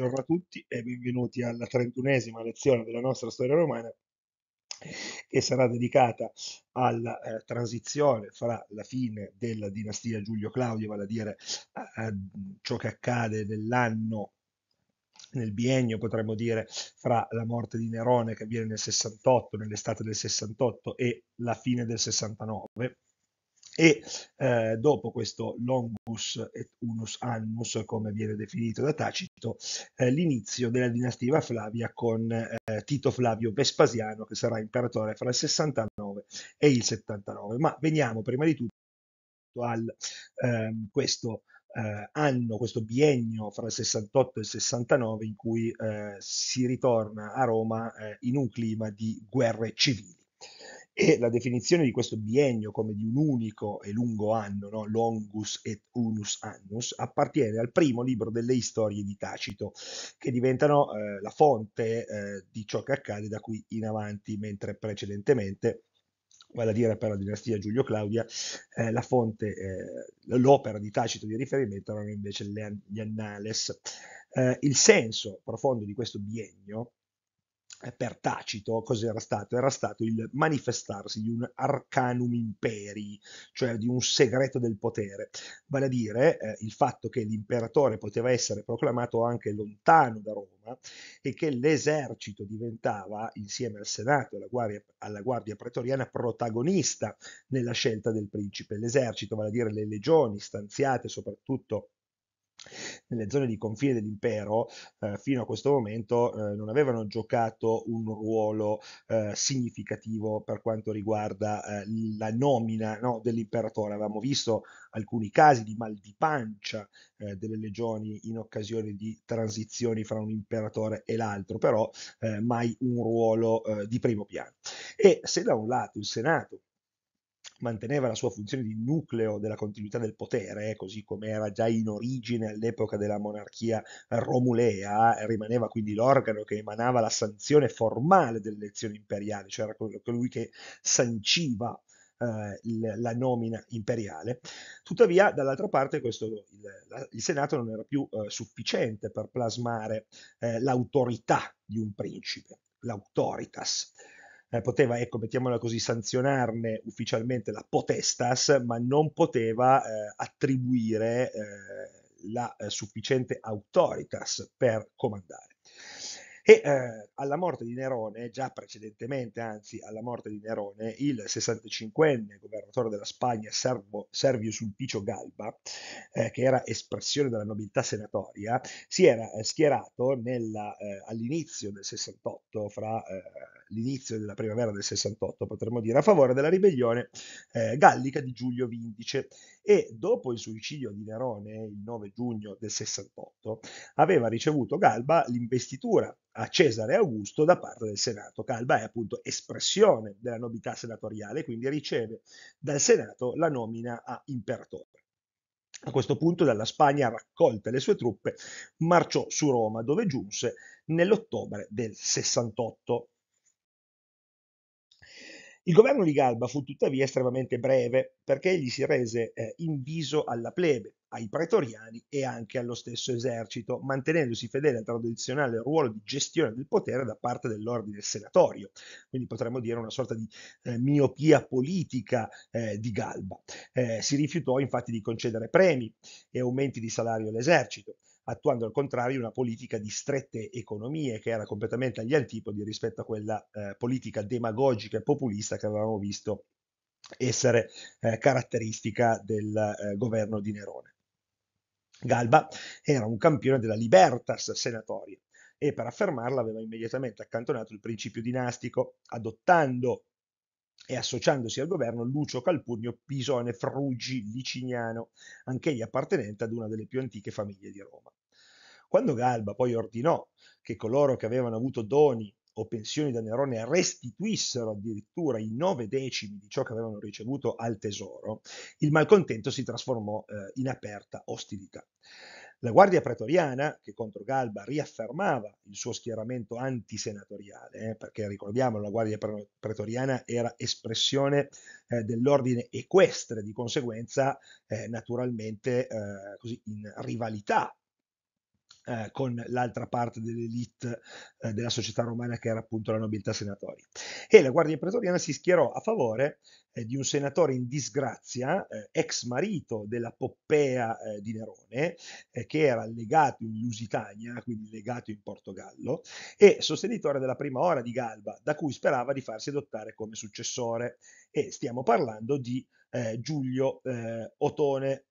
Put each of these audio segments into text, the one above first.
Buongiorno a tutti e benvenuti alla trentunesima lezione della nostra storia romana che sarà dedicata alla eh, transizione fra la fine della dinastia Giulio-Claudio, vale a dire a, a ciò che accade nell'anno nel biennio, potremmo dire, fra la morte di Nerone che avviene nel 68, nell'estate del 68 e la fine del 69 e eh, dopo questo longus et unus annus, come viene definito da Tacito, eh, l'inizio della dinastia Flavia con eh, Tito Flavio Vespasiano che sarà imperatore fra il 69 e il 79. Ma veniamo prima di tutto a ehm, questo eh, anno, questo biennio fra il 68 e il 69 in cui eh, si ritorna a Roma eh, in un clima di guerre civili e la definizione di questo biennio come di un unico e lungo anno, no? longus et unus annus, appartiene al primo libro delle storie di Tacito, che diventano eh, la fonte eh, di ciò che accade da qui in avanti, mentre precedentemente vale a dire per la dinastia Giulio Claudia, eh, la fonte, eh, l'opera di Tacito di riferimento erano invece le, gli Annales. Eh, il senso profondo di questo biennio eh, per tacito cos'era stato? Era stato il manifestarsi di un arcanum imperi, cioè di un segreto del potere, vale a dire eh, il fatto che l'imperatore poteva essere proclamato anche lontano da Roma e che l'esercito diventava, insieme al Senato e alla alla guardia pretoriana, protagonista nella scelta del principe. L'esercito, vale a dire le legioni stanziate soprattutto nelle zone di confine dell'impero eh, fino a questo momento eh, non avevano giocato un ruolo eh, significativo per quanto riguarda eh, la nomina no, dell'imperatore. Avevamo visto alcuni casi di mal di pancia eh, delle legioni in occasione di transizioni fra un imperatore e l'altro, però eh, mai un ruolo di primo piano. E se da un lato il Senato manteneva la sua funzione di nucleo della continuità del potere, così come era già in origine all'epoca della monarchia romulea, rimaneva quindi l'organo che emanava la sanzione formale dell'elezione imperiale, cioè era colui che sanciva eh, la nomina imperiale. Tuttavia, dall'altra parte, questo, il, il, Senato non era più eh, sufficiente per plasmare eh, l'autorità di un principe, l'autoritas eh, poteva, ecco, mettiamola così, sanzionarne ufficialmente la potestas, ma non poteva eh, attribuire eh, la eh, sufficiente autoritas per comandare. E eh, alla morte di Nerone, già precedentemente, anzi alla morte di Nerone, il 65enne governatore della Spagna, Servo, Servio Sulpicio Galba, eh, che era espressione della nobiltà senatoria, si era eh, schierato nella, eh, all'inizio del 68 fra l'inizio della primavera del 68, potremmo dire, a favore della ribellione eh, gallica di Giulio Vindice e dopo il suicidio di Nerone il 9 giugno del 68 aveva ricevuto Galba l'investitura a Cesare Augusto da parte del Senato. Galba è appunto espressione della nobiltà senatoriale, quindi riceve dal Senato la nomina a imperatore. A questo punto dalla Spagna raccolte le sue truppe, marciò su Roma dove giunse nell'ottobre del 68. Il governo di Galba fu tuttavia estremamente breve perché egli si rese eh, inviso alla plebe, ai pretoriani e anche allo stesso esercito, mantenendosi fedele al tradizionale ruolo di gestione del potere da parte dell'ordine senatorio, quindi potremmo dire una sorta di eh, miopia politica eh, di Galba. Eh, si rifiutò infatti di concedere premi e aumenti di salario all'esercito attuando al contrario una politica di strette economie che era completamente agli antipodi rispetto a quella eh, politica demagogica e populista che avevamo visto essere eh, caratteristica del eh, governo di Nerone. Galba era un campione della libertas senatoria e per affermarla aveva immediatamente accantonato il principio dinastico, adottando e associandosi al governo Lucio Calpurnio Pisone Frugi Liciniano, anch'egli appartenente ad una delle più antiche famiglie di Roma. Quando Galba poi ordinò che coloro che avevano avuto doni o pensioni da Nerone restituissero addirittura i nove decimi di ciò che avevano ricevuto al tesoro, il malcontento si trasformò eh, in aperta ostilità. La Guardia Pretoriana, che contro Galba riaffermava il suo schieramento antisenatoriale, eh, perché ricordiamo la Guardia Pretoriana era espressione eh, dell'ordine equestre, di conseguenza eh, naturalmente eh, così in rivalità eh, con l'altra parte dell'elite eh, della società romana che era appunto la nobiltà senatoria. E la Guardia Pretoriana si schierò a favore eh, di un senatore in disgrazia, eh, ex marito della Poppea eh, di Nerone, che era legato in Lusitania, quindi legato in Portogallo, e sostenitore della prima ora di Galba, da cui sperava di farsi adottare come successore. E stiamo parlando di Giulio Otone.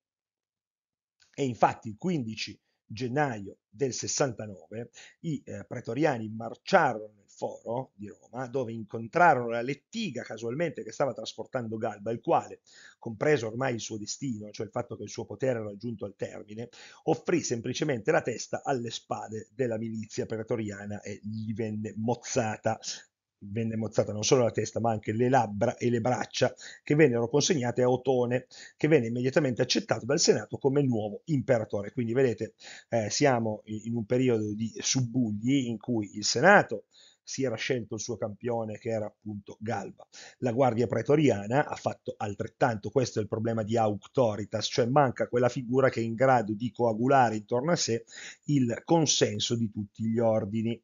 E infatti il 15 gennaio del 69 i eh, pretoriani marciarono nel foro di Roma dove incontrarono la lettiga casualmente che stava trasportando Galba, il quale, compreso ormai il suo destino, cioè il fatto che il suo potere era giunto al termine, offrì semplicemente la testa alle spade della milizia pretoriana e gli venne mozzata venne mozzata non solo la testa ma anche le labbra e le braccia che vennero consegnate a Otone che venne immediatamente accettato dal Senato come nuovo imperatore. Quindi vedete eh, siamo in un periodo di subbugli in cui il Senato si era scelto il suo campione che era appunto Galba. La guardia pretoriana ha fatto altrettanto, questo è il problema di auctoritas, cioè manca quella figura che è in grado di coagulare intorno a sé il consenso di tutti gli ordini.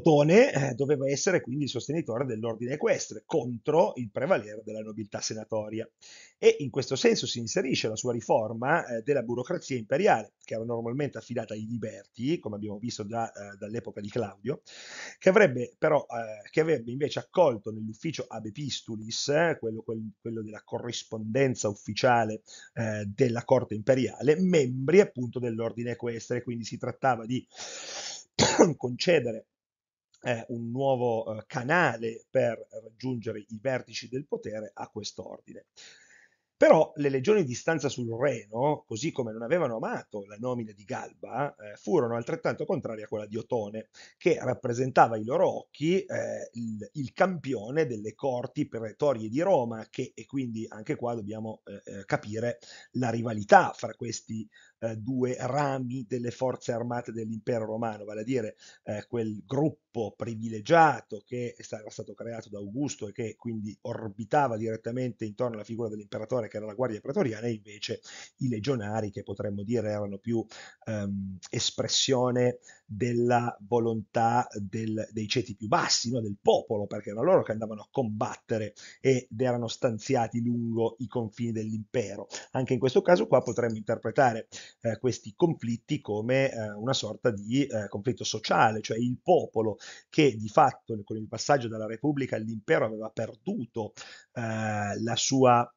Cotone eh, doveva essere quindi il sostenitore dell'ordine equestre contro il prevalere della nobiltà senatoria e in questo senso si inserisce la sua riforma eh, della burocrazia imperiale che era normalmente affidata ai liberti come abbiamo visto già eh, dall'epoca di Claudio che avrebbe però eh, che avrebbe invece accolto nell'ufficio ab pistulis eh, quello, quel, quello, della corrispondenza ufficiale eh, della corte imperiale membri appunto dell'ordine equestre quindi si trattava di concedere eh, un nuovo eh, canale per raggiungere i vertici del potere a quest'ordine. Però le legioni di stanza sul Reno, così come non avevano amato la nomina di Galba, eh, furono altrettanto contrarie a quella di Otone, che rappresentava ai loro occhi eh, il, il, campione delle corti pretorie di Roma, che, e quindi anche qua dobbiamo eh, eh capire la rivalità fra questi eh, due rami delle forze armate dell'impero romano, vale a dire eh, quel gruppo gruppo privilegiato che era stato creato da Augusto e che quindi orbitava direttamente intorno alla figura dell'imperatore che era la guardia pretoriana e invece i legionari che potremmo dire erano più ehm, espressione della volontà del, dei ceti più bassi, no? del popolo, perché erano loro che andavano a combattere ed erano stanziati lungo i confini dell'impero. Anche in questo caso qua potremmo interpretare eh, questi conflitti come eh, una sorta di eh, conflitto sociale, cioè il popolo che di fatto con il passaggio dalla Repubblica all'impero aveva perduto eh, la sua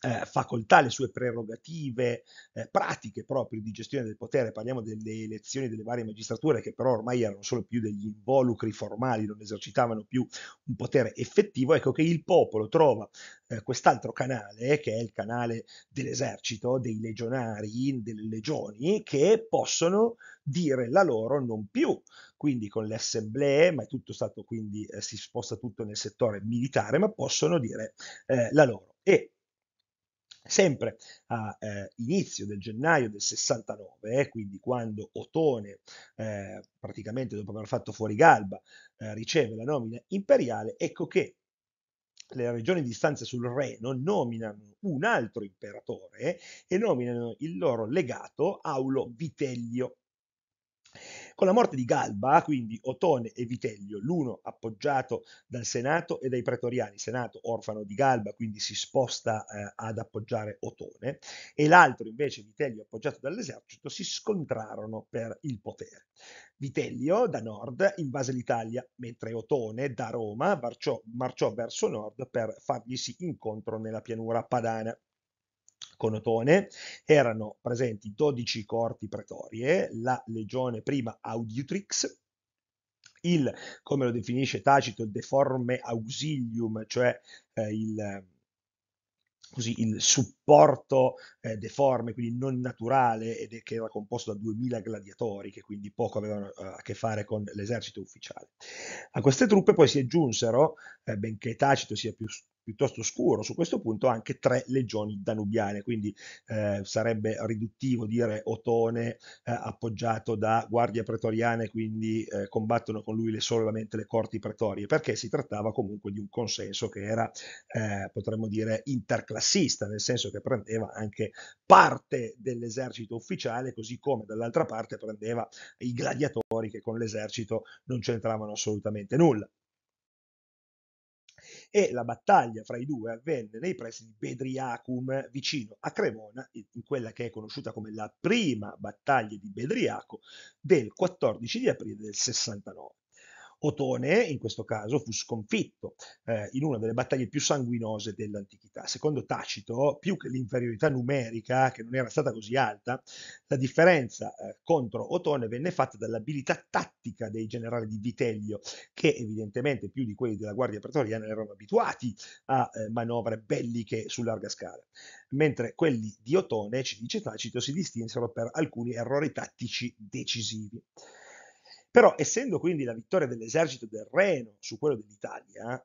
eh, facoltà, le sue prerogative eh, pratiche proprio di gestione del potere, parliamo delle elezioni delle varie magistrature che però ormai erano solo più degli involucri formali, non esercitavano più un potere effettivo, ecco che il popolo trova eh, quest'altro canale che è il canale dell'esercito, dei legionari, delle legioni che possono dire la loro non più, quindi con le assemblee, ma è tutto stato quindi eh, si sposta tutto nel settore militare, ma possono dire eh, la loro. E sempre a eh, inizio del gennaio del 69, eh, quindi quando Otone, eh, praticamente dopo aver fatto fuori Galba, eh, riceve la nomina imperiale, ecco che le regioni di stanza sul Reno nominano un altro imperatore eh, e nominano il loro legato Aulo Vitellio con la morte di Galba, quindi Otone e Vitellio, l'uno appoggiato dal Senato e dai pretoriani, Senato orfano di Galba, quindi si sposta eh, ad appoggiare Otone, e l'altro invece Vitellio appoggiato dall'esercito, si scontrarono per il potere. Vitellio da nord invase l'Italia, mentre Otone da Roma marciò, marciò verso nord per fargli sì incontro nella pianura padana. Conotone erano presenti 12 corti pretorie, la legione prima Audiutrix, il, come lo definisce Tacito, il deforme auxilium, cioè eh, il, così, il, supporto eh, deforme, quindi non naturale, ed è, che era composto da 2000 gladiatori, che quindi poco avevano eh, a che fare con l'esercito ufficiale. A queste truppe poi si aggiunsero, eh, benché Tacito sia più piuttosto scuro su questo punto anche tre legioni danubiane, quindi eh, sarebbe riduttivo dire Otone eh, appoggiato da guardie pretoriane, quindi eh, combattono con lui le, solamente le corti pretorie, perché si trattava comunque di un consenso che era, eh, potremmo dire, interclassista, nel senso che prendeva anche parte dell'esercito ufficiale, così come dall'altra parte prendeva i gladiatori che con l'esercito non c'entravano assolutamente nulla e la battaglia fra i due avvenne nei pressi di Bedriacum vicino a Cremona, in quella che è conosciuta come la prima battaglia di Bedriaco del 14 di aprile del 69. Otone, in questo caso, fu sconfitto eh, in una delle battaglie più sanguinose dell'antichità. Secondo Tacito, più che l'inferiorità numerica, che non era stata così alta, la differenza eh, contro Otone venne fatta dall'abilità tattica dei generali di Vitellio, che evidentemente più di quelli della Guardia Pretoriana erano abituati a eh, manovre belliche su larga scala, mentre quelli di Otone, ci dice Tacito, si distinsero per alcuni errori tattici decisivi. Però essendo quindi la vittoria dell'esercito del Reno su quello dell'Italia, eh,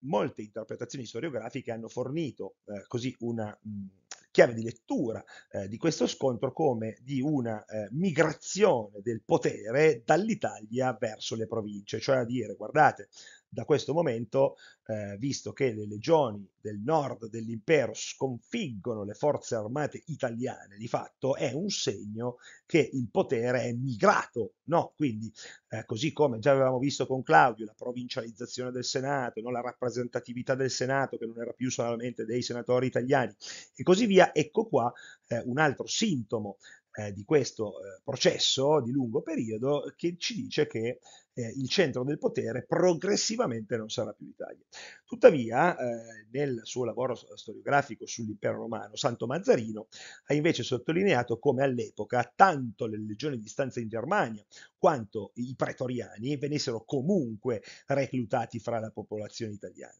molte interpretazioni storiografiche hanno fornito eh, così una mh, mm, chiave di lettura eh, di questo scontro come di una eh, migrazione del potere dall'Italia verso le province, cioè a dire guardate da questo momento, eh, visto che le legioni del nord dell'impero sconfiggono le forze armate italiane, di fatto è un segno che il potere è migrato, no? Quindi, eh, così come già avevamo visto con Claudio, la provincializzazione del Senato, no? la rappresentatività del Senato, che non era più solamente dei senatori italiani, e così via, ecco qua eh, un altro sintomo eh, di questo eh, processo di lungo periodo che ci dice che eh, il centro del potere progressivamente non sarà più l'Italia. Tuttavia, eh, nel suo lavoro storiografico sull'impero romano, Santo Mazzarino ha invece sottolineato come all'epoca tanto le legioni di stanza in Germania quanto i pretoriani venissero comunque reclutati fra la popolazione italiana.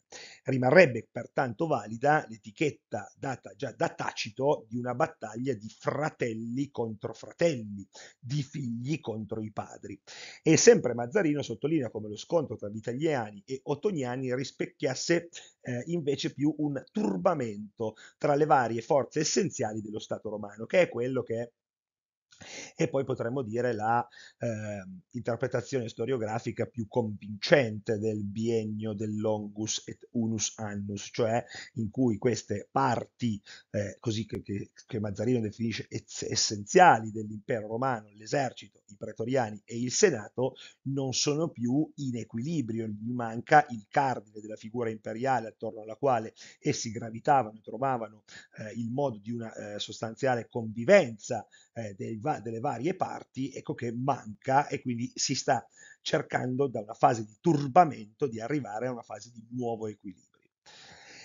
Rimarrebbe pertanto valida l'etichetta data già da Tacito di una battaglia di fratelli contro fratelli, di figli contro i padri. E sempre Mazzarino Marino sottolinea come lo scontro tra vitagliani e ottoniani rispecchiasse eh, invece più un turbamento tra le varie forze essenziali dello Stato romano, che è quello che e poi potremmo dire la eh, interpretazione storiografica più convincente del biennio del longus et unus annus, cioè in cui queste parti, eh, così che, che, che, Mazzarino definisce essenziali dell'impero romano, l'esercito, i pretoriani e il senato, non sono più in equilibrio, gli manca il cardine della figura imperiale attorno alla quale essi gravitavano e trovavano eh, il modo di una eh, sostanziale convivenza eh, dei va- delle varie parti, ecco che manca e quindi si sta cercando da una fase di turbamento di arrivare a una fase di nuovo equilibrio.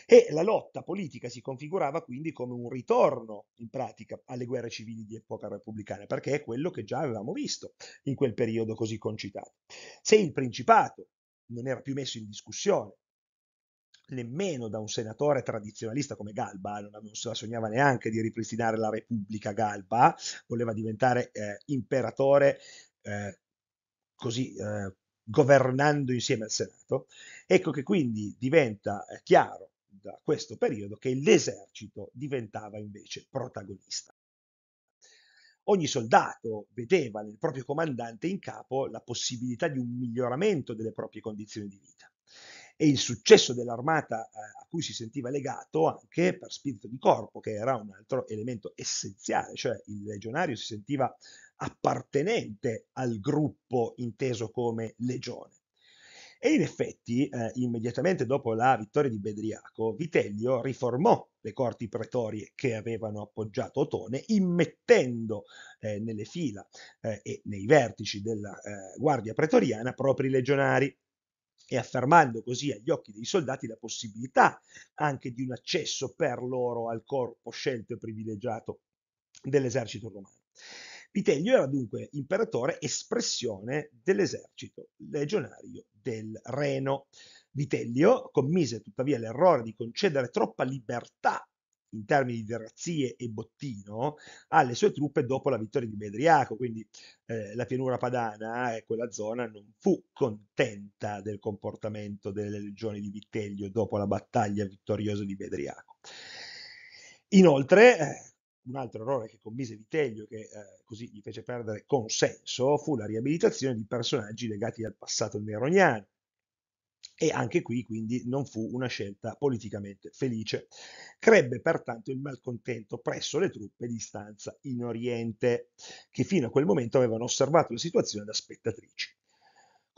E la lotta politica si configurava quindi come un ritorno in pratica alle guerre civili di epoca repubblicana, perché è quello che già avevamo visto in quel periodo così concitato. Se il Principato non era più messo in discussione nemmeno da un senatore tradizionalista come Galba, eh, non, se la sognava neanche di ripristinare la Repubblica Galba, voleva diventare eh, imperatore eh, così eh, governando insieme al Senato. Ecco che quindi diventa eh, chiaro da questo periodo che l'esercito diventava invece protagonista. Ogni soldato vedeva nel proprio comandante in capo la possibilità di un miglioramento delle proprie condizioni di vita e il successo dell'armata eh, a cui si sentiva legato anche per spirito di corpo, che era un altro elemento essenziale, cioè il legionario si sentiva appartenente al gruppo inteso come legione. E in effetti, eh, immediatamente dopo la vittoria di Bedriaco, Vitellio riformò le corti pretorie che avevano appoggiato Otone, immettendo eh, nelle fila eh, e nei vertici della eh, guardia pretoriana propri legionari e affermando così agli occhi dei soldati la possibilità anche di un accesso per loro al corpo scelto e privilegiato dell'esercito romano. Vitellio era dunque imperatore espressione dell'esercito legionario del Reno. Vitellio commise tuttavia l'errore di concedere troppa libertà in termini di razzie e bottino alle sue truppe dopo la vittoria di Bedriaco, quindi eh, la pianura padana e quella zona non fu contenta del comportamento delle legioni di Vitellio dopo la battaglia vittoriosa di Bedriaco. Inoltre, eh, un altro errore che commise Vitellio, che eh, così gli fece perdere consenso, fu la riabilitazione di personaggi legati al passato neroniano, e anche qui quindi non fu una scelta politicamente felice. Crebbe pertanto il malcontento presso le truppe di stanza in Oriente, che fino a quel momento avevano osservato la situazione da spettatrici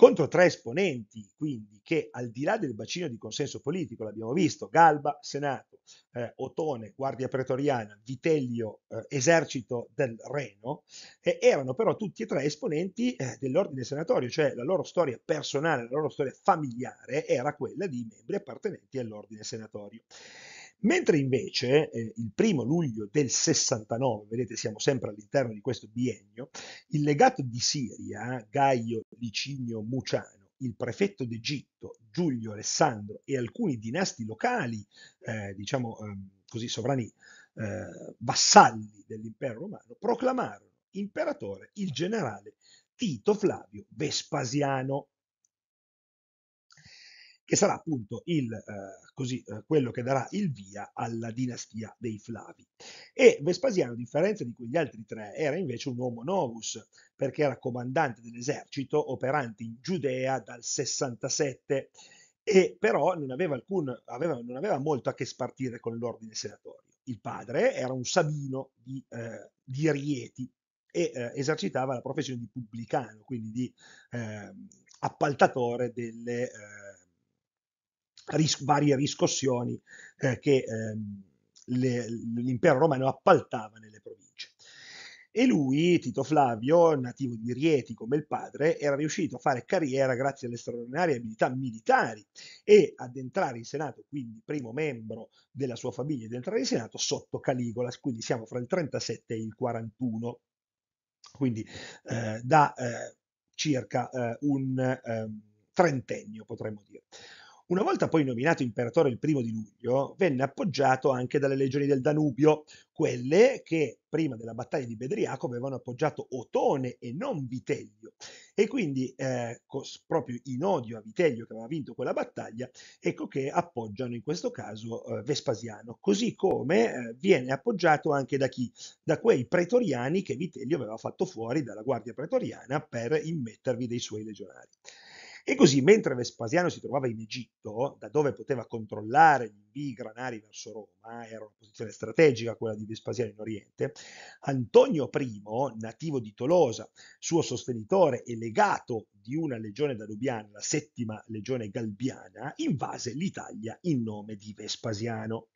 contro tre esponenti, quindi, che al di là del bacino di consenso politico, l'abbiamo visto, Galba, Senato, eh, Otone, Guardia Pretoriana, Vitellio, eh, Esercito del Reno, eh, erano però tutti e tre esponenti eh, dell'ordine senatorio, cioè la loro storia personale, la loro storia familiare era quella di membri appartenenti all'ordine senatorio. Mentre invece eh, il primo luglio del 69, vedete siamo sempre all'interno di questo biennio, il legato di Siria, Gaio Licinio Muciano, il prefetto d'Egitto, Giulio Alessandro e alcuni dinasti locali, eh, diciamo eh, così sovrani eh, vassalli dell'impero romano, proclamarono imperatore il generale Tito Flavio Vespasiano che sarà appunto il, eh, così, eh, quello che darà il via alla dinastia dei Flavi. E Vespasiano, a differenza di quegli altri tre, era invece un uomo novus, perché era comandante dell'esercito operante in Giudea dal 67 e però non aveva, alcun, aveva, non aveva molto a che spartire con l'ordine senatorio. Il padre era un sabino di, eh, di Rieti e eh, esercitava la professione di pubblicano, quindi di ehm, appaltatore delle eh, ris- varie riscossioni eh, che ehm, le, l'impero romano appaltava nelle province. E lui, Tito Flavio, nativo di Rieti come il padre, era riuscito a fare carriera grazie alle straordinarie abilità militari e ad entrare in Senato, quindi primo membro della sua famiglia ed entrare in Senato sotto Caligola, quindi siamo fra il 37 e il 41, quindi eh, da eh, circa eh, un ehm, trentennio potremmo dire. Una volta poi nominato imperatore il primo di luglio, venne appoggiato anche dalle legioni del Danubio, quelle che prima della battaglia di Bedriaco avevano appoggiato Otone e non Vitellio. E quindi, eh, cos, proprio in odio a Vitellio che aveva vinto quella battaglia, ecco che appoggiano in questo caso eh, Vespasiano, così come eh, viene appoggiato anche da chi? Da quei pretoriani che Vitellio aveva fatto fuori dalla guardia pretoriana per immettervi dei suoi legionari. E così, mentre Vespasiano si trovava in Egitto, da dove poteva controllare gli invii granari verso Roma, era una posizione strategica quella di Vespasiano in Oriente, Antonio I, nativo di Tolosa, suo sostenitore e legato di una legione da Lubiana, la settima legione galbiana, invase l'Italia in nome di Vespasiano.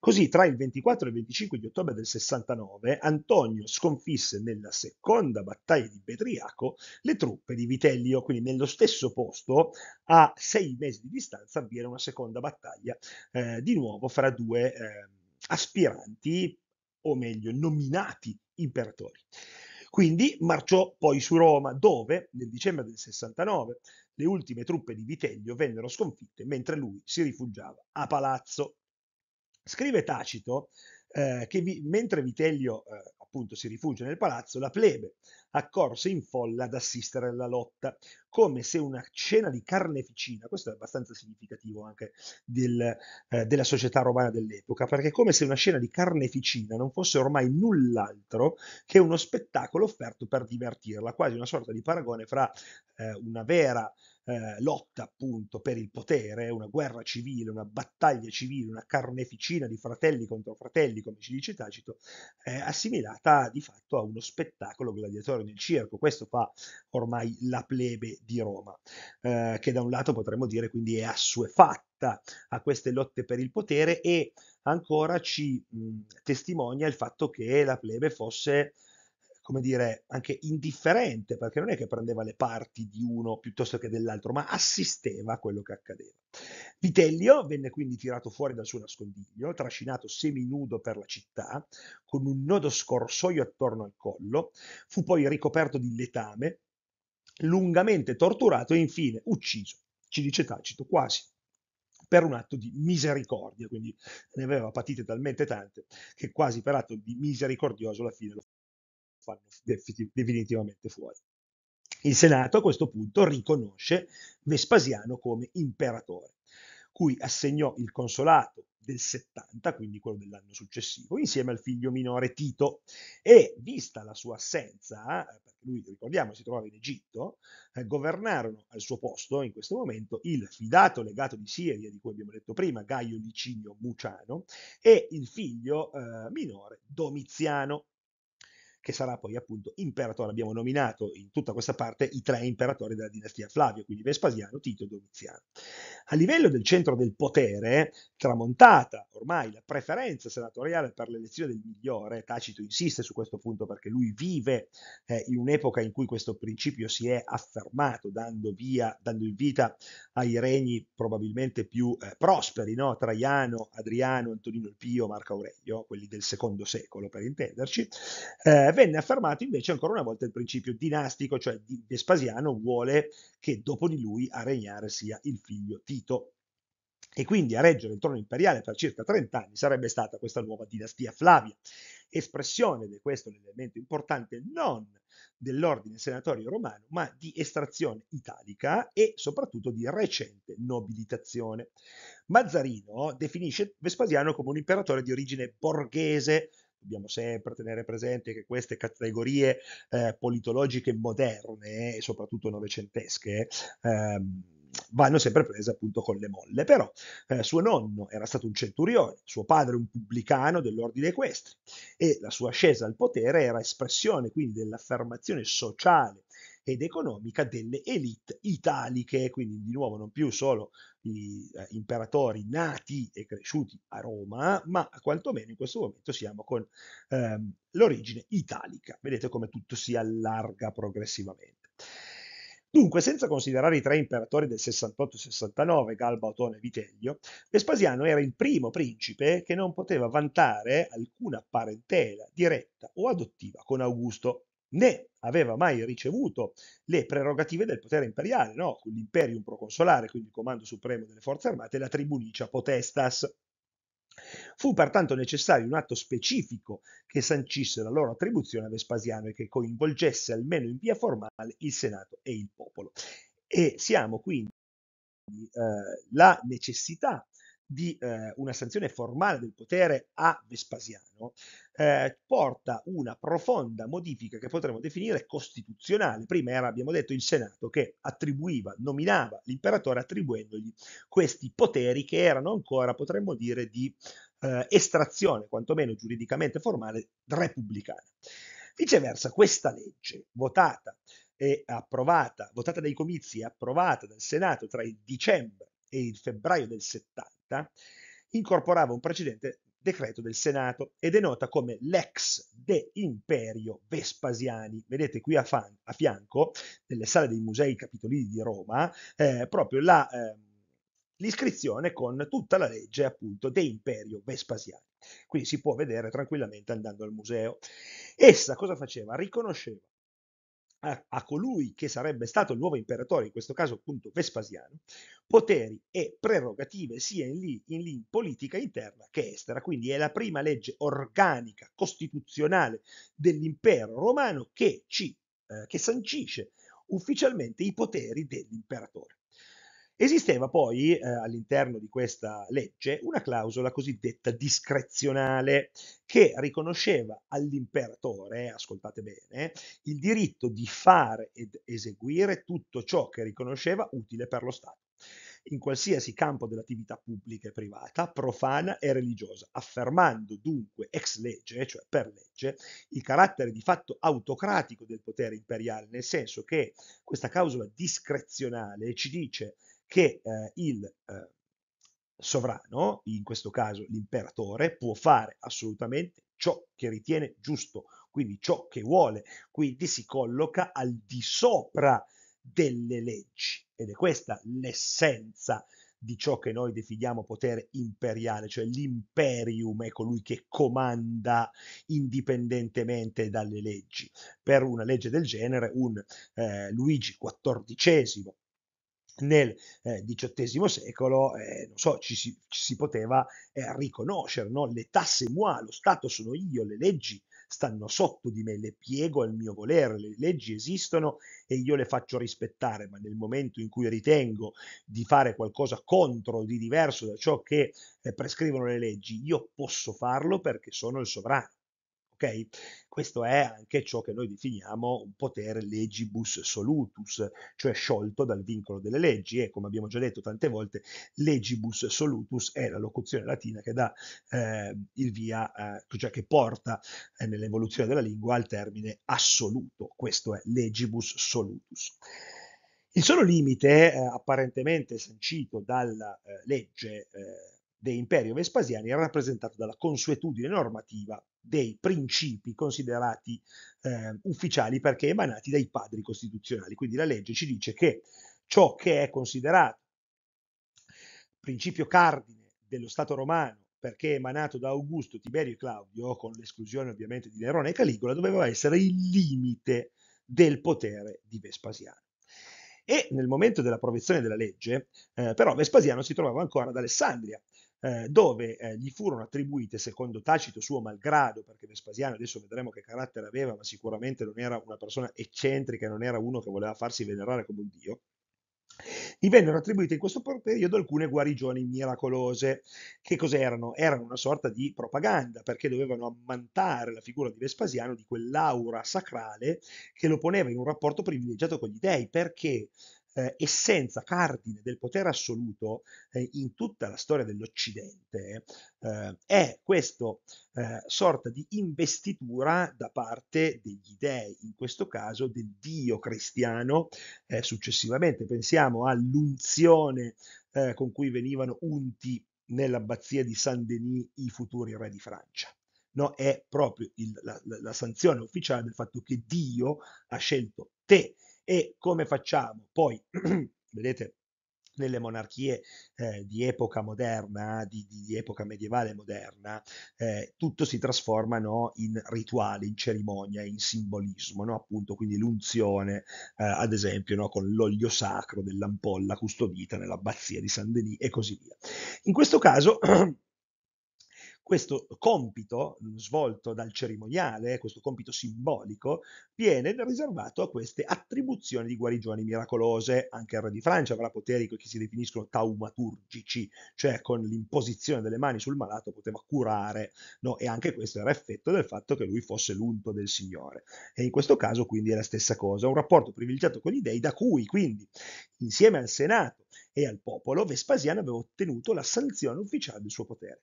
Così tra il 24 e il 25 di ottobre del 69 Antonio sconfisse nella seconda battaglia di Bedriaco le truppe di Vitellio, quindi nello stesso posto a sei mesi di distanza avviene una seconda battaglia eh, di nuovo fra due eh, aspiranti, o meglio nominati imperatori. Quindi marciò poi su Roma, dove nel dicembre del 69 le ultime truppe di Vitellio vennero sconfitte mentre lui si rifugiava a Palazzo. Scrive Tacito eh, che vi, mentre Vitellio eh, appunto si rifugia nel palazzo, la plebe accorse in folla ad assistere alla lotta, come se una cena di carneficina, questo è abbastanza significativo anche del, eh, della società romana dell'epoca, perché come se una scena di carneficina non fosse ormai null'altro che uno spettacolo offerto per divertirla, quasi una sorta di paragone fra eh, una vera eh, lotta appunto per il potere, una guerra civile, una battaglia civile, una carneficina di fratelli contro fratelli, come ci dice Tacito, eh, assimilata di fatto a uno spettacolo gladiatorio nel circo. Questo fa ormai la plebe di Roma, eh, che da un lato potremmo dire quindi è assuefatta a queste lotte per il potere e ancora ci mh, testimonia il fatto che la plebe fosse come dire, anche indifferente, perché non è che prendeva le parti di uno piuttosto che dell'altro, ma assisteva a quello che accadeva. Vitellio venne quindi tirato fuori dal suo nascondiglio, trascinato seminudo per la città, con un nodo scorsoio attorno al collo, fu poi ricoperto di letame, lungamente torturato e infine ucciso, ci dice Tacito, quasi per un atto di misericordia, quindi ne aveva patite talmente tante che quasi per atto di misericordioso alla fine lo fanno definitivamente fuori. Il Senato a questo punto riconosce Vespasiano come imperatore, cui assegnò il consolato del 70, quindi quello dell'anno successivo, insieme al figlio minore Tito e, vista la sua assenza, eh, perché lui ricordiamo si trovava in Egitto, eh, governarono al suo posto in questo momento il fidato legato di Siria, di cui abbiamo detto prima, Gaio Licinio Muciano, e il figlio eh, minore Domiziano che sarà poi appunto imperatore. Abbiamo nominato in tutta questa parte i tre imperatori della dinastia Flavio, quindi Vespasiano, Tito e Domiziano. A livello del centro del potere, tramontata ormai la preferenza senatoriale per l'elezione del migliore, Tacito insiste su questo punto perché lui vive eh, in un'epoca in cui questo principio si è affermato, dando, via, dando vita ai regni probabilmente più eh, prosperi, no? Traiano, Adriano, Antonino il Pio, Marco Aurelio, quelli del secondo secolo per intenderci, eh, venne affermato invece ancora una volta il principio dinastico, cioè Vespasiano vuole che dopo di lui a regnare sia il figlio Tito. E quindi a reggere il trono imperiale per circa 30 anni sarebbe stata questa nuova dinastia Flavia, espressione di questo l'elemento importante non dell'ordine senatorio romano, ma di estrazione italica e soprattutto di recente nobilitazione. Mazzarino definisce Vespasiano come un imperatore di origine borghese, dobbiamo sempre tenere presente che queste categorie eh, politologiche moderne e soprattutto novecentesche ehm, vanno sempre prese appunto con le molle. Però eh, suo nonno era stato un centurione, suo padre un pubblicano dell'ordine equestre e la sua ascesa al potere era espressione quindi dell'affermazione sociale ed economica delle elite italiche, quindi di nuovo non più solo gli eh, imperatori nati e cresciuti a Roma, ma quantomeno in questo momento siamo con ehm, l'origine italica. Vedete come tutto si allarga progressivamente. Dunque, senza considerare i tre imperatori del 68-69, Galba, Otone e Vitellio, Vespasiano era il primo principe che non poteva vantare alcuna parentela diretta o adottiva con Augusto, né aveva mai ricevuto le prerogative del potere imperiale, no? l'imperium proconsolare, quindi il comando supremo delle forze armate, la tribunicia potestas. Fu pertanto necessario un atto specifico che sancisse la loro attribuzione a Vespasiano e che coinvolgesse almeno in via formale il Senato e il popolo. E siamo quindi eh, la necessità di eh, una sanzione formale del potere a Vespasiano, eh, porta una profonda modifica che potremmo definire costituzionale. Prima era, abbiamo detto, il Senato che attribuiva, nominava l'imperatore attribuendogli questi poteri che erano ancora, potremmo dire, di eh, estrazione, quantomeno giuridicamente formale, repubblicana. Viceversa, questa legge votata e approvata, votata dai comizi e approvata dal Senato tra il dicembre e il febbraio del 70, Carta, incorporava un precedente decreto del Senato ed è nota come l'ex de imperio Vespasiani. Vedete qui a, fan, a fianco, nelle sale dei musei capitolini di Roma, eh, proprio la, eh, l'iscrizione con tutta la legge appunto de imperio Vespasiani. Qui si può vedere tranquillamente andando al museo. Essa cosa faceva? Riconosceva a, a colui che sarebbe stato il nuovo imperatore, in questo caso appunto Vespasiano, poteri e prerogative sia in, lì, in, lì, politica interna che estera. Quindi è la prima legge organica, costituzionale dell'impero romano che, ci, eh, che sancisce ufficialmente i poteri dell'imperatore. Esisteva poi eh, all'interno di questa legge una clausola cosiddetta discrezionale che riconosceva all'imperatore, ascoltate bene, il diritto di fare ed eseguire tutto ciò che riconosceva utile per lo Stato in qualsiasi campo dell'attività pubblica e privata, profana e religiosa, affermando dunque ex legge, cioè per legge, il carattere di fatto autocratico del potere imperiale, nel senso che questa clausola discrezionale ci dice che eh, il eh, sovrano, in questo caso l'imperatore, può fare assolutamente ciò che ritiene giusto, quindi ciò che vuole, quindi si colloca al di sopra delle leggi ed è questa l'essenza di ciò che noi definiamo potere imperiale, cioè l'imperium è colui che comanda indipendentemente dalle leggi. Per una legge del genere un eh, Luigi XIV nel eh, secolo eh, so, ci, si, ci, si, poteva eh, riconoscere, no? l'età se moi, lo Stato sono io, le leggi stanno sotto di me, le piego al mio volere, le leggi esistono e io le faccio rispettare, ma nel momento in cui ritengo di fare qualcosa contro, di diverso da ciò che eh, prescrivono le leggi, io posso farlo perché sono il sovrano. Questo è anche ciò che noi definiamo un potere legibus solutus, cioè sciolto dal vincolo delle leggi e come abbiamo già detto tante volte, legibus solutus è la locuzione latina che dà eh, il via, eh, cioè che porta eh, nell'evoluzione della lingua al termine assoluto, questo è legibus solutus. Il solo limite eh, apparentemente sancito dalla eh, legge eh, dell'imperio vespasiano era rappresentato dalla consuetudine normativa dei principi considerati eh, ufficiali perché emanati dai padri costituzionali. Quindi la legge ci dice che ciò che è considerato principio cardine dello Stato romano perché emanato da Augusto, Tiberio e Claudio, con l'esclusione ovviamente di Nerone e Caligola, doveva essere il limite del potere di Vespasiano. E nel momento dell'approvazione della legge, eh, però, Vespasiano si trovava ancora ad Alessandria, eh, dove eh, gli furono attribuite, secondo Tacito suo malgrado, perché Vespasiano adesso vedremo che carattere aveva, ma sicuramente non era una persona eccentrica, non era uno che voleva farsi venerare come un dio, gli vennero attribuite in questo periodo alcune guarigioni miracolose. Che cos'erano? Erano una sorta di propaganda perché dovevano ammantare la figura di Vespasiano di quell'aura sacrale che lo poneva in un rapporto privilegiato con gli dei, perché eh, essenza cardine del potere assoluto eh, in tutta la storia dell'Occidente eh, è questa eh, sorta di investitura da parte degli dei, in questo caso del Dio cristiano. Eh, successivamente pensiamo all'unzione eh, con cui venivano unti nell'abbazia di Saint-Denis i futuri re di Francia. No, è proprio il, la, la, la sanzione ufficiale del fatto che Dio ha scelto te e come facciamo poi, vedete, nelle monarchie eh, di epoca moderna, di, di, di epoca medievale moderna, eh, tutto si trasforma no, in rituale, in cerimonia, in simbolismo, no? appunto, quindi l'unzione, eh, ad esempio, no, con l'olio sacro dell'ampolla custodita nell'abbazia di Saint-Denis e così via. In questo caso Questo compito mm, svolto dal cerimoniale, eh, questo compito simbolico, viene riservato a queste attribuzioni di guarigioni miracolose. Anche il re di Francia avrà poteri che si definiscono taumaturgici, cioè con l'imposizione delle mani sul malato poteva curare, no? e anche questo era effetto del fatto che lui fosse l'unto del Signore. E in questo caso quindi è la stessa cosa, un rapporto privilegiato con i dei da cui quindi insieme al Senato e al popolo Vespasiano aveva ottenuto la sanzione ufficiale del suo potere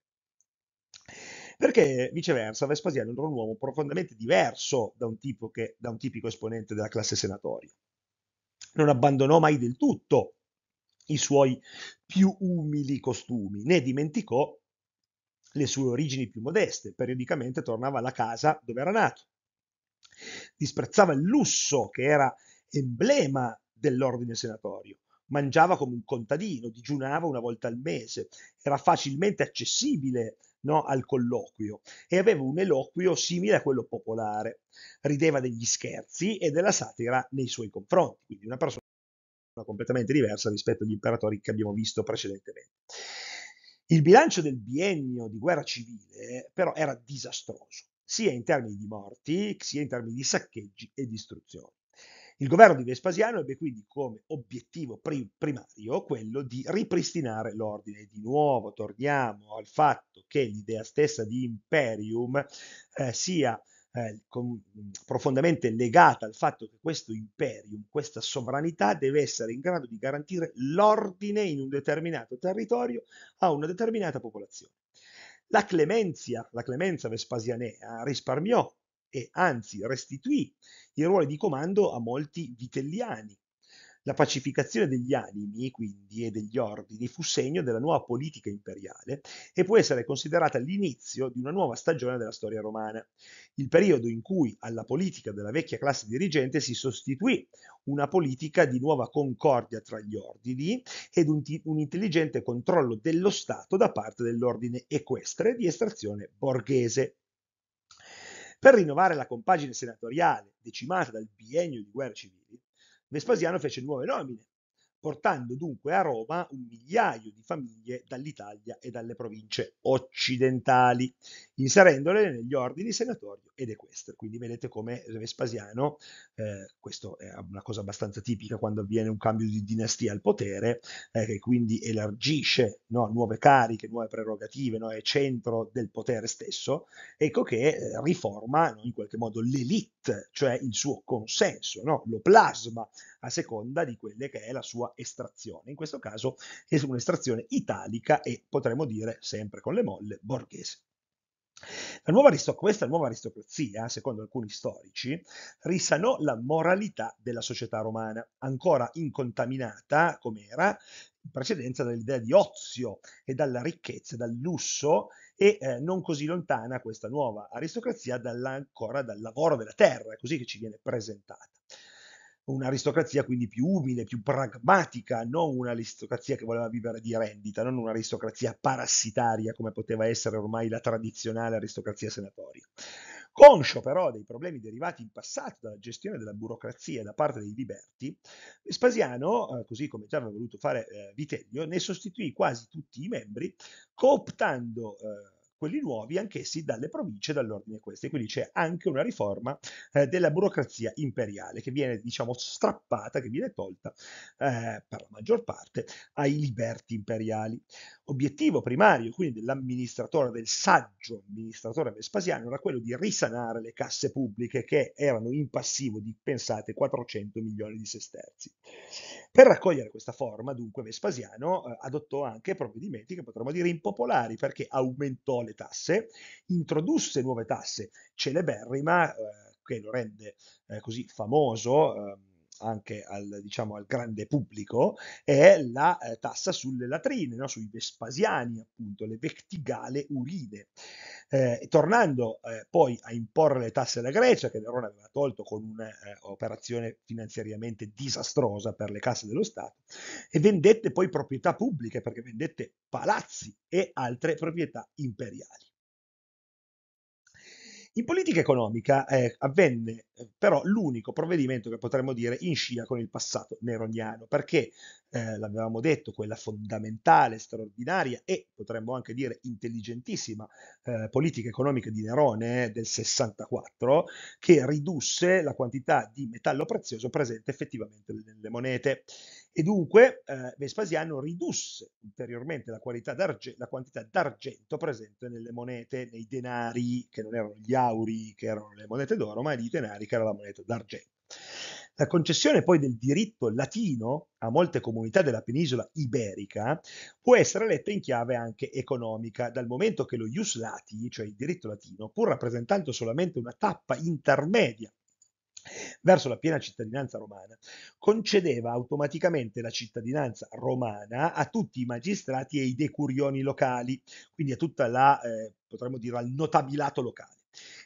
perché viceversa Vespasiano era un uomo profondamente diverso da un, che, da un tipico esponente della classe senatoria. Non abbandonò mai del tutto i suoi più umili costumi, né dimenticò le sue origini più modeste. Periodicamente tornava alla casa dove era nato. Disprezzava il lusso che era emblema dell'ordine senatorio. Mangiava come un contadino, digiunava una volta al mese, era facilmente accessibile no, al colloquio e aveva un eloquio simile a quello popolare. Rideva degli scherzi e della satira nei suoi confronti, quindi una persona completamente diversa rispetto agli imperatori che abbiamo visto precedentemente. Il bilancio del biennio di guerra civile però era disastroso, sia in termini di morti, sia in termini di saccheggi e distruzioni. Il governo di Vespasiano ebbe quindi come obiettivo primario quello di ripristinare l'ordine. Di nuovo torniamo al fatto che l'idea stessa di imperium eh, sia eh, con, profondamente legata al fatto che questo imperium, questa sovranità deve essere in grado di garantire l'ordine in un determinato territorio a una determinata popolazione. La clemenzia, la clemenza vespasianea risparmiò e anzi restituì il ruolo di comando a molti vitelliani. La pacificazione degli animi, quindi, e degli ordini fu segno della nuova politica imperiale e può essere considerata l'inizio di una nuova stagione della storia romana, il periodo in cui alla politica della vecchia classe dirigente si sostituì una politica di nuova concordia tra gli ordini ed un, un intelligente controllo dello Stato da parte dell'ordine equestre di estrazione borghese. Per rinnovare la compagine senatoriale decimata dal biennio di guerre civili, Vespasiano fece nuove nomine, portando dunque a Roma un migliaio di famiglie dall'Italia e dalle province occidentali, inserendole negli ordini senatori ed è questo. Quindi vedete come Vespasiano, eh, questo è una cosa abbastanza tipica quando avviene un cambio di dinastia al potere, eh, che quindi elargisce no, nuove cariche, nuove prerogative, no, è centro del potere stesso, ecco che eh, riforma no, in qualche modo l'elite, cioè il suo consenso, no, lo plasma a seconda di quelle che è la sua estrazione. In questo caso è un'estrazione italica e potremmo dire sempre con le molle borghese. Nuova questa nuova aristocrazia, secondo alcuni storici, risanò la moralità della società romana, ancora incontaminata, come era, in precedenza dall'idea di ozio e dalla ricchezza, dal lusso, e eh, non così lontana questa nuova aristocrazia dalla, ancora dal lavoro della terra, è così che ci viene presentata un'aristocrazia quindi più umile, più pragmatica, non un'aristocrazia che voleva vivere di rendita, non un'aristocrazia parassitaria come poteva essere ormai la tradizionale aristocrazia senatoria. Conscio però dei problemi derivati in passato dalla gestione della burocrazia da parte dei liberti, Spasiano, eh, così come già aveva voluto fare eh, Vitellio, ne sostituì quasi tutti i membri, cooptando eh, quelli nuovi anch'essi dalle province e dall'ordine questi. Quindi c'è anche una riforma eh, della burocrazia imperiale che viene, diciamo, strappata, che viene tolta eh, per la maggior parte ai liberti imperiali. Obiettivo primario quindi dell'amministratore, del saggio amministratore Vespasiano era quello di risanare le casse pubbliche che erano in passivo di, pensate, 400 milioni di sesterzi. Per raccogliere questa forma, dunque, Vespasiano eh, adottò anche provvedimenti che potremmo dire impopolari perché aumentò le le tasse, introdusse nuove tasse celeberrima, eh, che lo rende eh, così famoso ehm, anche al, diciamo, al grande pubblico è la eh, tassa sulle latrine, no? sui vespasiani appunto, le vectigale urine. Eh, tornando eh, poi a imporre le tasse alla Grecia, che Nerone aveva tolto con un'operazione eh, finanziariamente disastrosa per le casse dello Stato, e vendette poi proprietà pubbliche, perché vendette palazzi e altre proprietà imperiali. In politica economica eh, avvenne eh, però l'unico provvedimento che potremmo dire in scia con il passato neroniano, perché eh, l'avevamo detto, quella fondamentale, straordinaria e potremmo anche dire intelligentissima eh, politica economica di Nerone eh, del 64, che ridusse la quantità di metallo prezioso presente effettivamente nelle monete. E dunque eh, Vespasiano ridusse ulteriormente la, la quantità d'argento presente nelle monete, nei denari, che non erano gli auri, che erano le monete d'oro, ma i denari, che era la moneta d'argento. La concessione poi del diritto latino a molte comunità della penisola iberica può essere letta in chiave anche economica, dal momento che lo ius lati, cioè il diritto latino, pur rappresentando solamente una tappa intermedia verso la piena cittadinanza romana, concedeva automaticamente la cittadinanza romana a tutti i magistrati e i decurioni locali, quindi a tutta la, eh, potremmo dire, al notabilato locale.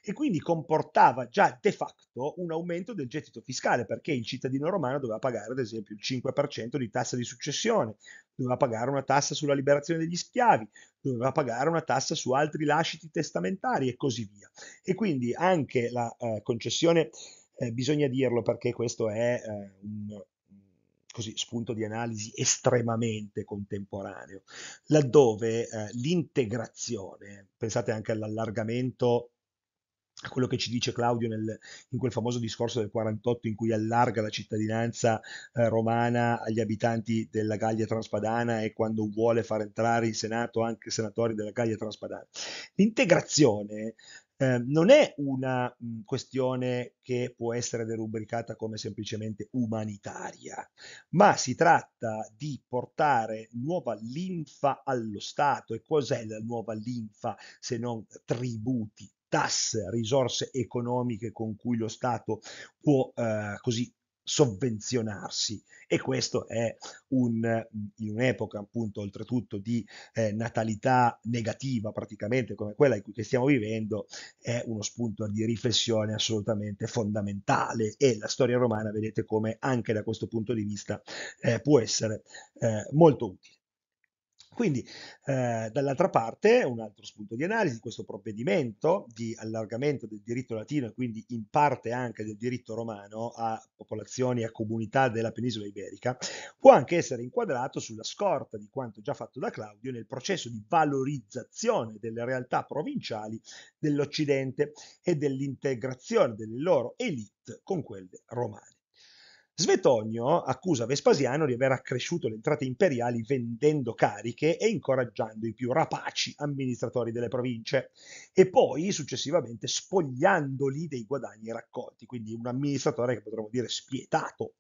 E quindi comportava già de facto un aumento del gettito fiscale, perché il cittadino romano doveva pagare, ad esempio, il 5% di tassa di successione, doveva pagare una tassa sulla liberazione degli schiavi, doveva pagare una tassa su altri lasciti testamentari e così via. E quindi anche la eh, concessione eh, bisogna dirlo perché questo è eh, un così, spunto di analisi estremamente contemporaneo, laddove eh, l'integrazione, pensate anche all'allargamento a quello che ci dice Claudio nel, in quel famoso discorso del 48 in cui allarga la cittadinanza eh, romana agli abitanti della Gallia Transpadana e quando vuole far entrare in Senato anche senatori della Gallia Transpadana. L'integrazione Ehm, non è una mhmm, questione che può essere derubricata come semplicemente umanitaria, ma si tratta di portare nuova linfa allo Stato. E cos'è la nuova linfa se non tributi? tasse, risorse economiche con cui lo Stato può eh, così sovvenzionarsi e questo è un, in un'epoca appunto oltretutto di eh, natalità negativa praticamente come quella in cui stiamo vivendo è uno spunto di riflessione assolutamente fondamentale e la storia romana vedete come anche da questo punto di vista eh, può essere eh, molto utile. Quindi, eh, dall'altra parte, un altro spunto di analisi, questo provvedimento di allargamento del diritto latino e quindi in parte anche del diritto romano a popolazioni e a comunità della penisola iberica, può anche essere inquadrato sulla scorta di quanto già fatto da Claudio nel processo di valorizzazione delle realtà provinciali dell'Occidente e dell'integrazione delle loro elite con quelle romane. Svetonio accusa Vespasiano di aver accresciuto le entrate imperiali vendendo cariche e incoraggiando i più rapaci amministratori delle province e poi successivamente spogliandoli dei guadagni raccolti, quindi un amministratore che potremmo dire spietato.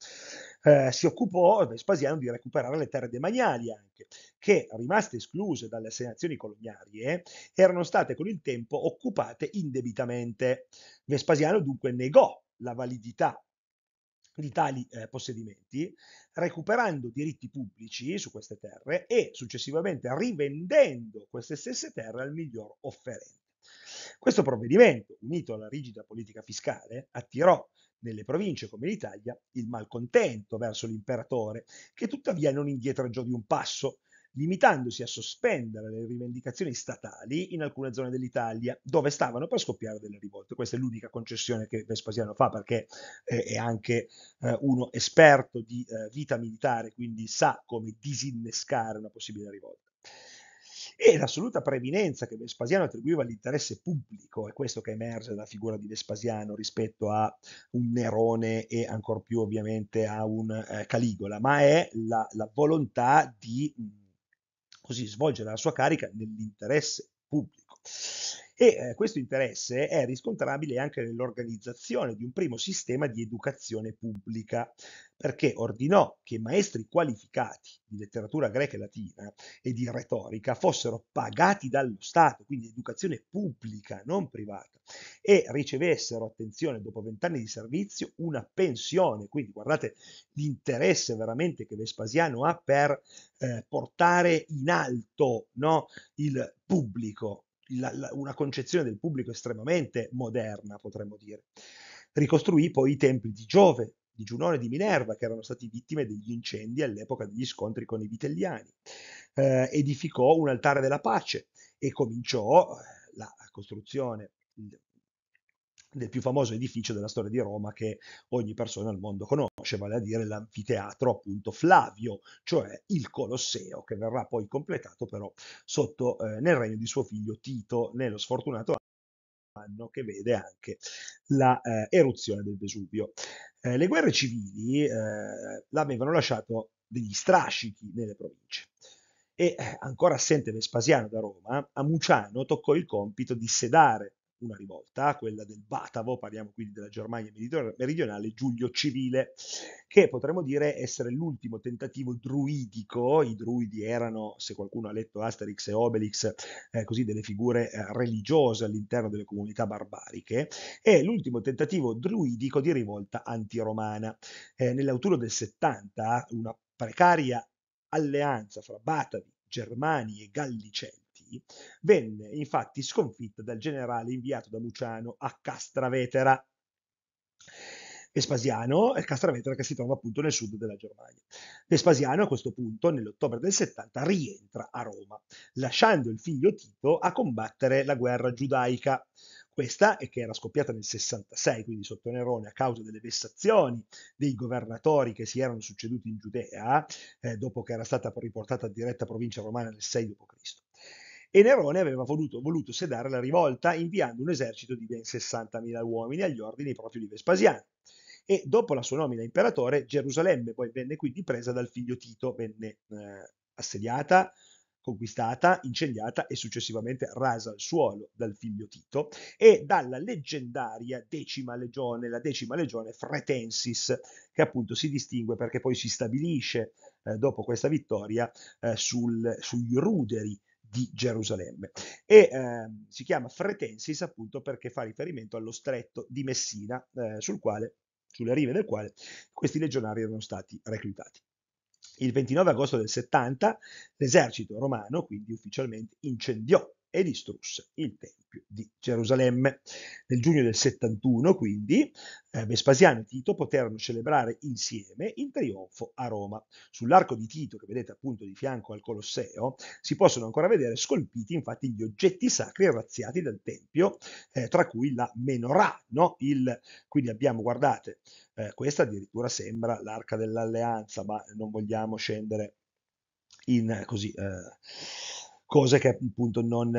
Eh, si occupò Vespasiano di recuperare le terre demaniali anche, che rimaste escluse dalle assegnazioni coloniarie erano state con il tempo occupate indebitamente. Vespasiano dunque negò la validità di tali eh, possedimenti, recuperando diritti pubblici su queste terre e successivamente rivendendo queste stesse terre al miglior offerente. Questo provvedimento, unito alla rigida politica fiscale, attirò nelle province come l'Italia il malcontento verso l'imperatore, che tuttavia non indietreggiò di un passo, limitandosi a sospendere le rivendicazioni statali in alcune zone dell'Italia, dove stavano per scoppiare delle rivolte. Questa è l'unica concessione che Vespasiano fa perché eh, è anche eh, uno esperto di eh, vita militare, quindi sa come disinnescare una possibile rivolta e l'assoluta preminenza che Vespasiano attribuiva all'interesse pubblico, è questo che emerge dalla figura di Vespasiano rispetto a un Nerone e ancor più ovviamente a un Caligola, ma è la, la volontà di così svolgere la sua carica nell'interesse pubblico e eh, questo interesse è riscontrabile anche nell'organizzazione di un primo sistema di educazione pubblica, perché ordinò che maestri qualificati di letteratura greca e latina e di retorica fossero pagati dallo Stato, quindi educazione pubblica, non privata, e ricevessero, attenzione, dopo vent'anni di servizio, una pensione. Quindi guardate l'interesse veramente che Vespasiano ha per eh, portare in alto no, il pubblico la, la, una concezione del pubblico estremamente moderna, potremmo dire. Ricostruì poi i templi di Giove, di Giunone e di Minerva, che erano stati vittime degli incendi all'epoca degli scontri con i Vitelliani. Eh, edificò un altare della pace e cominciò eh, la costruzione del più famoso edificio della storia di Roma che ogni persona al mondo conosce, vale a dire l'anfiteatro appunto Flavio, cioè il Colosseo, che verrà poi completato però sotto, eh, nel regno di suo figlio Tito, nello sfortunato anno che vede anche l'eruzione eh, del Vesuvio. Eh, le guerre civili eh, l'avevano lasciato degli strascichi nelle province e eh, ancora assente Vespasiano da Roma, a Muciano toccò il compito di sedare una rivolta, quella del Batavo, parliamo quindi della Germania meridionale, Giulio Civile, che potremmo dire essere l'ultimo tentativo druidico, i druidi erano, se qualcuno ha letto Asterix e Obelix, eh, così delle figure eh, religiose all'interno delle comunità barbariche, e l'ultimo tentativo druidico di rivolta antiromana. Eh, nell'autunno del 70 una precaria alleanza fra Batavi, Germani e Gallicelli Martì, venne infatti sconfitta dal generale inviato da Luciano a Castravetera. Vespasiano e eh, Castravetere che si trova appunto nel sud della Germania. Vespasiano a questo punto, nell'ottobre del 70, rientra a Roma, lasciando il figlio Tito a combattere la guerra giudaica. Questa, è eh, che era scoppiata nel 66, quindi sotto Nerone, a causa delle vessazioni dei governatori che si erano succeduti in Giudea, eh, dopo che era stata riportata a diretta provincia romana nel 6 d.C e Nerone aveva voluto, voluto sedare la rivolta inviando un esercito di ben 60.000 uomini agli ordini proprio di Vespasiano. E dopo la sua nomina imperatore, Gerusalemme poi venne quindi presa dal figlio Tito, venne eh, assediata, conquistata, incendiata e successivamente rasa al suolo dal figlio Tito e dalla leggendaria decima legione, la decima legione Fretensis, che appunto si distingue perché poi si stabilisce eh, dopo questa vittoria eh, sul, sugli ruderi di Gerusalemme. E ehm, si chiama Fretensis appunto perché fa riferimento allo stretto di Messina, eh, sul quale, sulle rive del quale questi legionari erano stati reclutati. Il 29 agosto del 70 l'esercito romano quindi ufficialmente incendiò e distrusse il Tempio di Gerusalemme. Nel giugno del 71, quindi, eh, Vespasiano e Tito poterono celebrare insieme il in trionfo a Roma. Sull'arco di Tito, che vedete appunto di fianco al Colosseo, si possono ancora vedere scolpiti infatti gli oggetti sacri razziati dal Tempio, eh, tra cui la menorah. No? Il, quindi abbiamo, guardate, eh, questa addirittura sembra l'arca dell'alleanza, ma non vogliamo scendere in eh, così... Eh, cose che appunto non,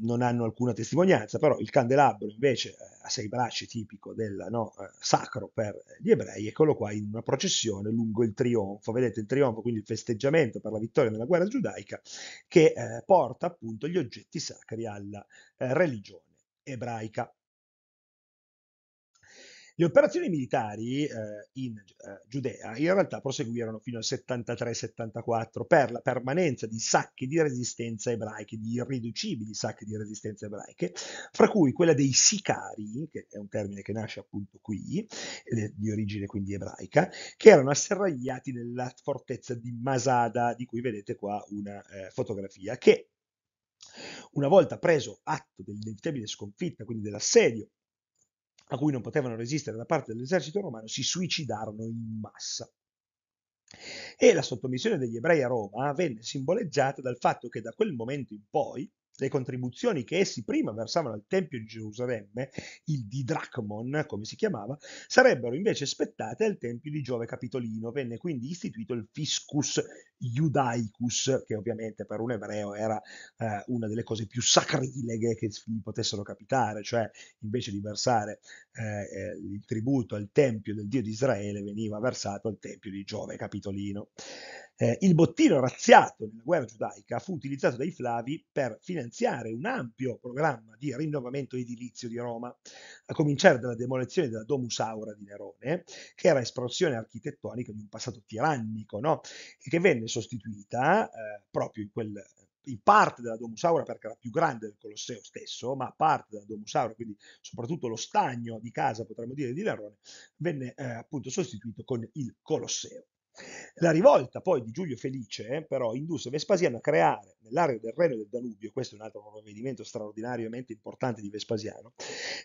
non, hanno alcuna testimonianza, però il candelabro invece eh, a sei bracci tipico del no, eh, sacro per gli ebrei, eccolo qua in una processione lungo il trionfo, vedete il trionfo, quindi il festeggiamento per la vittoria nella guerra giudaica che eh, porta appunto gli oggetti sacri alla eh, religione ebraica. Le operazioni militari eh, in eh, Giudea in realtà proseguirono fino al 73-74 per la permanenza di sacchi di resistenza ebraiche, di irriducibili sacchi di resistenza ebraiche, fra cui quella dei sicari, che è un termine che nasce appunto qui, di origine quindi ebraica, che erano asserragliati nella fortezza di Masada, di cui vedete qua una eh, fotografia, che una volta preso atto dell'inevitabile sconfitta, quindi dell'assedio a cui non potevano resistere da parte dell'esercito romano, si suicidarono in massa. E la sottomissione degli ebrei a Roma venne simboleggiata dal fatto che da quel momento in poi le contribuzioni che essi prima versavano al Tempio di Gerusalemme, il Didrachmon, come si chiamava, sarebbero invece spettate al Tempio di Giove Capitolino. Venne quindi istituito il fiscus judaicus, che ovviamente per un ebreo era eh, una delle cose più sacrileghe che gli potessero capitare, cioè invece di versare eh, eh, il tributo al Tempio del Dio di Israele veniva versato al Tempio di Giove Capitolino. Eh, il bottino razziato nella guerra giudaica fu utilizzato dai Flavi per finanziare un ampio programma di rinnovamento edilizio di Roma, a cominciare dalla demolizione della Domus Aura di Nerone, che era espressione architettonica di un passato tirannico, no? e che venne sostituita eh, proprio in quel in parte della Domus Aura perché era più grande del Colosseo stesso, ma parte della Domus Aura, quindi soprattutto lo stagno di casa, potremmo dire, di Nerone, venne eh, appunto sostituito con il Colosseo. La rivolta poi di Giulio Felice eh, però indusse Vespasiano a creare nell'area del Reno e del Danubio, questo è un altro provvedimento straordinariamente importante di Vespasiano,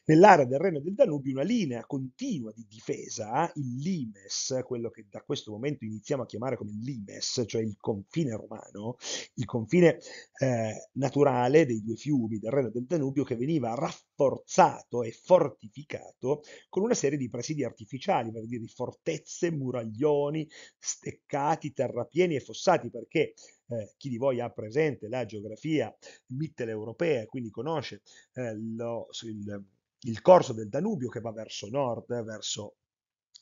nell'area del Reno e del Danubio una linea continua di difesa, eh, il limes, quello che da questo momento iniziamo a chiamare come limes, cioè il confine romano, il confine eh, naturale dei due fiumi, del Reno e del Danubio, che veniva rafforzato e fortificato con una serie di presidi artificiali, per dire di fortezze, muraglioni, steccati, terrapieni e fossati, perché eh, chi di voi ha presente la geografia mitteleuropea e quindi conosce eh, lo, il, il, corso del Danubio che va verso nord, verso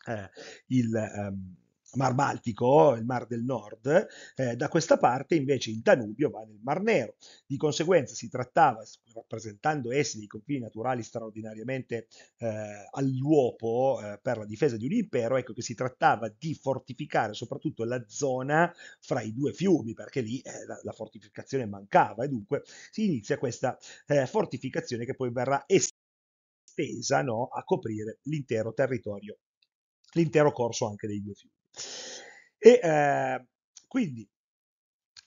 eh, il... Ehm, Mar Baltico, il Mar del Nord, eh, da questa parte invece il Danubio va nel Mar Nero. Di conseguenza si trattava, rappresentando essi dei confini naturali straordinariamente eh, all'uopo eh, per la difesa di un impero, ecco che si trattava di fortificare soprattutto la zona fra i due fiumi, perché lì eh, la, la, fortificazione mancava e dunque si inizia questa eh, fortificazione che poi verrà estesa no, a coprire l'intero territorio l'intero corso anche dei due fiumi. E eh, quindi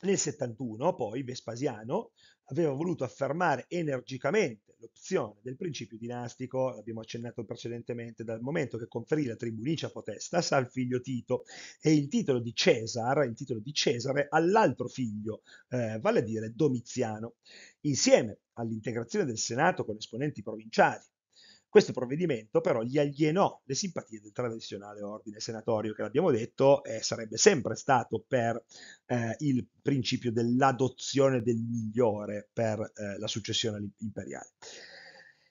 nel 71 poi Vespasiano aveva voluto affermare energicamente l'opzione del principio dinastico, l'abbiamo accennato precedentemente, dal momento che conferì la tribunicia Potestas al figlio Tito e il titolo di Cesare, il titolo di Cesare all'altro figlio, eh, vale a dire Domiziano. Insieme all'integrazione del Senato con esponenti provinciali questo provvedimento però gli alienò le simpatie del tradizionale ordine senatorio che l'abbiamo detto eh, sarebbe sempre stato per eh, il principio dell'adozione del migliore per eh, la successione imperiale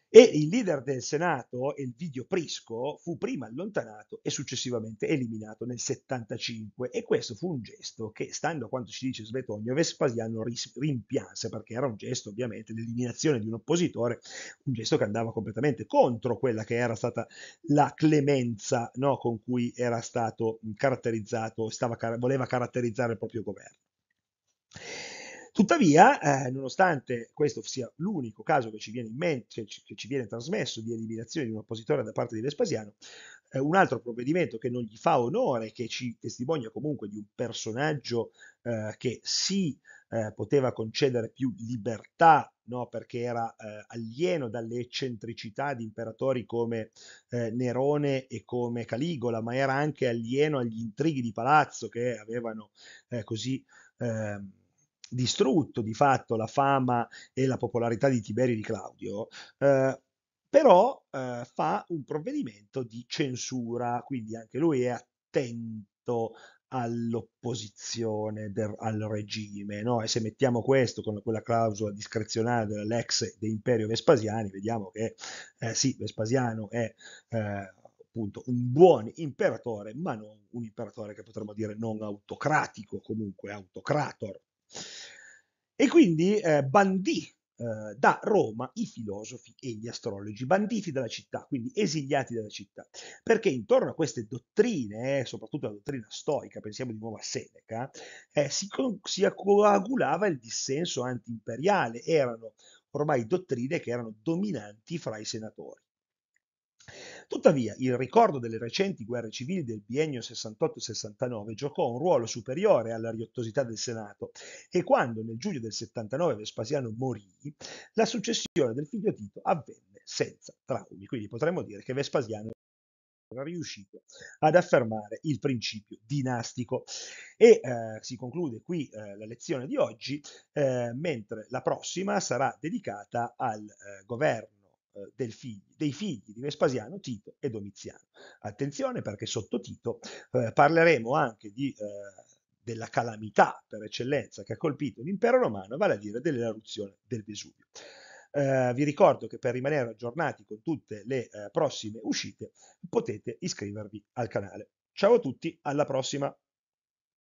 e il leader del Senato, Elvidio Prisco, fu prima allontanato e successivamente eliminato nel 75 e questo fu un gesto che, stando a quanto ci dice Svetonio, Vespasiano rimpianse perché era un gesto ovviamente l'eliminazione di un oppositore, un gesto che andava completamente contro quella che era stata la clemenza no, con cui era stato caratterizzato, stava, voleva caratterizzare il proprio governo. Tuttavia, eh, nonostante questo sia l'unico caso che ci viene in mente, cioè, che ci viene trasmesso di eliminazione di un oppositore da parte di Vespasiano, eh, un altro provvedimento che non gli fa onore, che ci testimonia comunque di un personaggio eh, che si eh, poteva concedere più libertà, no? perché era eh, alieno dalle eccentricità di imperatori come eh, Nerone e come Caligola, ma era anche alieno agli intrighi di palazzo che avevano così ehm, distrutto di fatto la fama e la popolarità di Tiberio e di Claudio, eh, però eh, fa un provvedimento di censura, quindi anche lui è attento all'opposizione del, al regime no? e se mettiamo questo con quella clausola discrezionale dell'ex de imperio Vespasiani vediamo che eh, sì Vespasiano è eh, appunto un buon imperatore ma non un imperatore che potremmo dire non autocratico comunque autocrator e quindi eh, bandì eh, da Roma i filosofi e gli astrologi, banditi dalla città, quindi esiliati dalla città, perché intorno a queste dottrine, eh, soprattutto la dottrina stoica, pensiamo di nuovo a Seneca, eh, si, con- si coagulava il dissenso antiimperiale, erano ormai dottrine che erano dominanti fra i senatori. Tuttavia, il ricordo delle recenti guerre civili del biennio 68-69 giocò un ruolo superiore alla riottosità del Senato e quando nel giugno del 79 Vespasiano morì, la successione del figlio Tito avvenne senza traumi. Quindi potremmo dire che Vespasiano era riuscito ad affermare il principio dinastico. E eh, si conclude qui eh, la lezione di oggi, eh, mentre la prossima sarà dedicata al eh, governo eh, fig dei figli di Vespasiano, Tito e Domiziano. Attenzione perché sotto Tito eh, parleremo anche di, eh, della calamità per eccellenza che ha colpito l'impero romano, vale a dire dell'eruzione del Vesuvio. Uh, vi ricordo che per rimanere aggiornati con tutte le uh, prossime uscite potete iscrivervi al canale. Ciao a tutti, alla prossima!